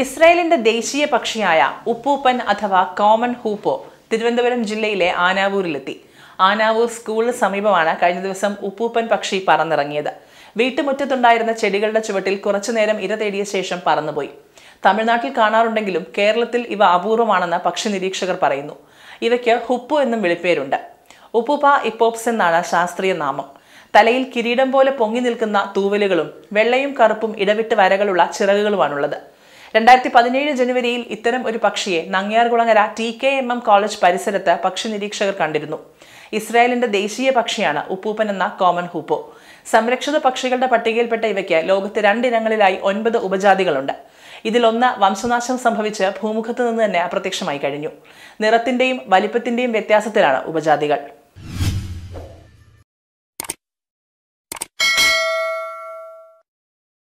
ഇസ്രായേലിന്റെ ദേശീയ പക്ഷിയായ ഉപ്പൂപ്പൻ അഥവാ കോമൺ ഹൂപ്പോ തിരുവനന്തപുരം ജില്ലയിലെ ആനാവൂരിലെത്തി ആനാവൂർ സ്കൂളിന് സമീപമാണ് കഴിഞ്ഞ ദിവസം ഉപ്പൂപ്പൻ പക്ഷി പറന്നിറങ്ങിയത് വീട്ടുമുറ്റത്തുണ്ടായിരുന്ന ചെടികളുടെ ചുവട്ടിൽ കുറച്ചുനേരം ഇര തേടിയ ശേഷം പറന്നുപോയി തമിഴ്നാട്ടിൽ കാണാറുണ്ടെങ്കിലും കേരളത്തിൽ ഇവ അപൂർവമാണെന്ന് പക്ഷി നിരീക്ഷകർ പറയുന്നു ഇവയ്ക്ക് ഹുപ്പു എന്നും വിളിപ്പേരുണ്ട് ഉപ്പൂപ്പ ഇപ്പോപ്സ് എന്നാണ് ശാസ്ത്രീയ നാമം തലയിൽ കിരീടം പോലെ പൊങ്ങി നിൽക്കുന്ന തൂവലുകളും വെള്ളയും കറുപ്പും ഇടവിട്ട് വരകളുള്ള ചിറകുകളുമാണുള്ളത് രണ്ടായിരത്തി പതിനേഴ് ജനുവരിയിൽ ഇത്തരം ഒരു പക്ഷിയെ Nangiarkulangara T K M M college പരിസരത്ത് പക്ഷി നിരീക്ഷകർ കണ്ടിരുന്നു ഇസ്രായേലിന്റെ ദേശീയ പക്ഷിയാണ് ഉപ്പൂപ്പൻ എന്ന കോമൺ ഹൂപ്പോ സംരക്ഷിത പക്ഷികളുടെ പട്ടികയിൽപ്പെട്ട ഇവയ്ക്ക് ലോകത്ത് രണ്ടിനങ്ങളിലായി ഒൻപത് ഉപജാതികളുണ്ട് ഇതിലൊന്ന് വംശനാശം സംഭവിച്ച് ഭൂമുഖത്ത് നിന്ന് തന്നെ അപ്രത്യക്ഷമായി കഴിഞ്ഞു നിറത്തിന്റെയും വലിപ്പത്തിന്റെയും വ്യത്യാസത്തിലാണ് ഉപജാതികൾ